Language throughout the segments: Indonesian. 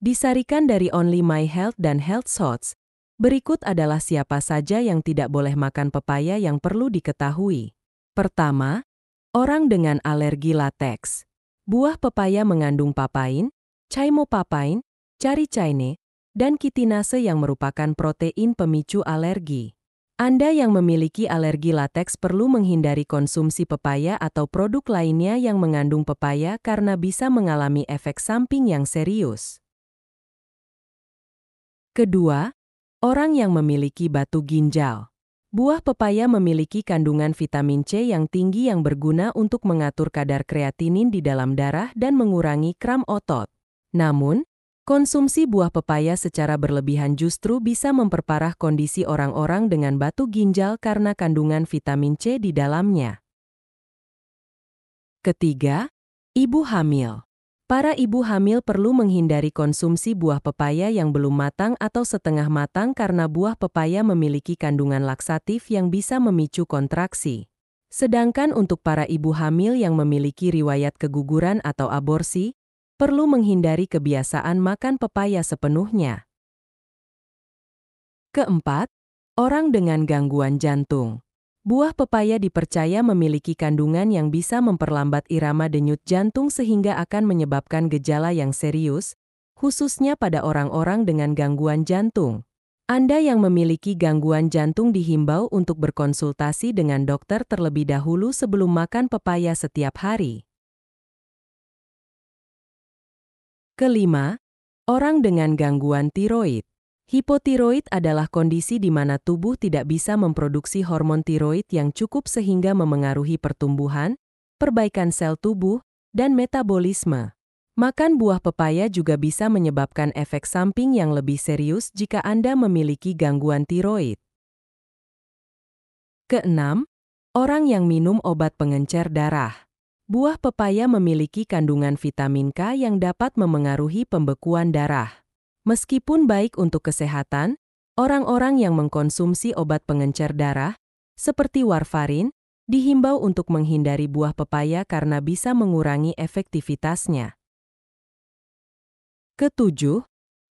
Disarikan dari Only My Health dan Health Shots, berikut adalah siapa saja yang tidak boleh makan pepaya yang perlu diketahui. Pertama, orang dengan alergi lateks. Buah pepaya mengandung papain, cari caricine, dan kitinase yang merupakan protein pemicu alergi. Anda yang memiliki alergi lateks perlu menghindari konsumsi pepaya atau produk lainnya yang mengandung pepaya karena bisa mengalami efek samping yang serius. Kedua, orang yang memiliki batu ginjal. Buah pepaya memiliki kandungan vitamin C yang tinggi yang berguna untuk mengatur kadar kreatinin di dalam darah dan mengurangi kram otot. Namun, konsumsi buah pepaya secara berlebihan justru bisa memperparah kondisi orang-orang dengan batu ginjal karena kandungan vitamin C di dalamnya. Ketiga, ibu hamil. Para ibu hamil perlu menghindari konsumsi buah pepaya yang belum matang atau setengah matang karena buah pepaya memiliki kandungan laksatif yang bisa memicu kontraksi. Sedangkan untuk para ibu hamil yang memiliki riwayat keguguran atau aborsi, perlu menghindari kebiasaan makan pepaya sepenuhnya. Keempat, orang dengan gangguan jantung. Buah pepaya dipercaya memiliki kandungan yang bisa memperlambat irama denyut jantung sehingga akan menyebabkan gejala yang serius, khususnya pada orang-orang dengan gangguan jantung. Anda yang memiliki gangguan jantung dihimbau untuk berkonsultasi dengan dokter terlebih dahulu sebelum makan pepaya setiap hari. Kelima, orang dengan gangguan tiroid. Hipotiroid adalah kondisi di mana tubuh tidak bisa memproduksi hormon tiroid yang cukup sehingga memengaruhi pertumbuhan, perbaikan sel tubuh, dan metabolisme. Makan buah pepaya juga bisa menyebabkan efek samping yang lebih serius jika Anda memiliki gangguan tiroid. Keenam, orang yang minum obat pengencer darah. Buah pepaya memiliki kandungan vitamin K yang dapat memengaruhi pembekuan darah. Meskipun baik untuk kesehatan, orang-orang yang mengkonsumsi obat pengencer darah, seperti warfarin, dihimbau untuk menghindari buah pepaya karena bisa mengurangi efektivitasnya. Ketujuh,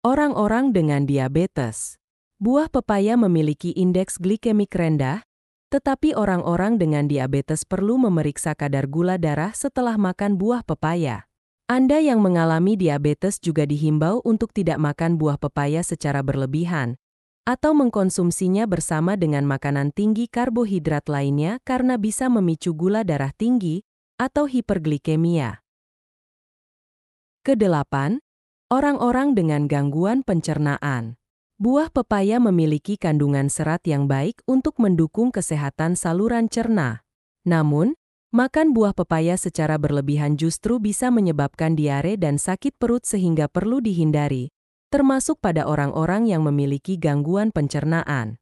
orang-orang dengan diabetes. Buah pepaya memiliki indeks glikemik rendah, tetapi orang-orang dengan diabetes perlu memeriksa kadar gula darah setelah makan buah pepaya. Anda yang mengalami diabetes juga dihimbau untuk tidak makan buah pepaya secara berlebihan atau mengkonsumsinya bersama dengan makanan tinggi karbohidrat lainnya karena bisa memicu gula darah tinggi atau hiperglikemia. Kedelapan, orang-orang dengan gangguan pencernaan. Buah pepaya memiliki kandungan serat yang baik untuk mendukung kesehatan saluran cerna. Namun, Makan buah pepaya secara berlebihan justru bisa menyebabkan diare dan sakit perut sehingga perlu dihindari, termasuk pada orang-orang yang memiliki gangguan pencernaan.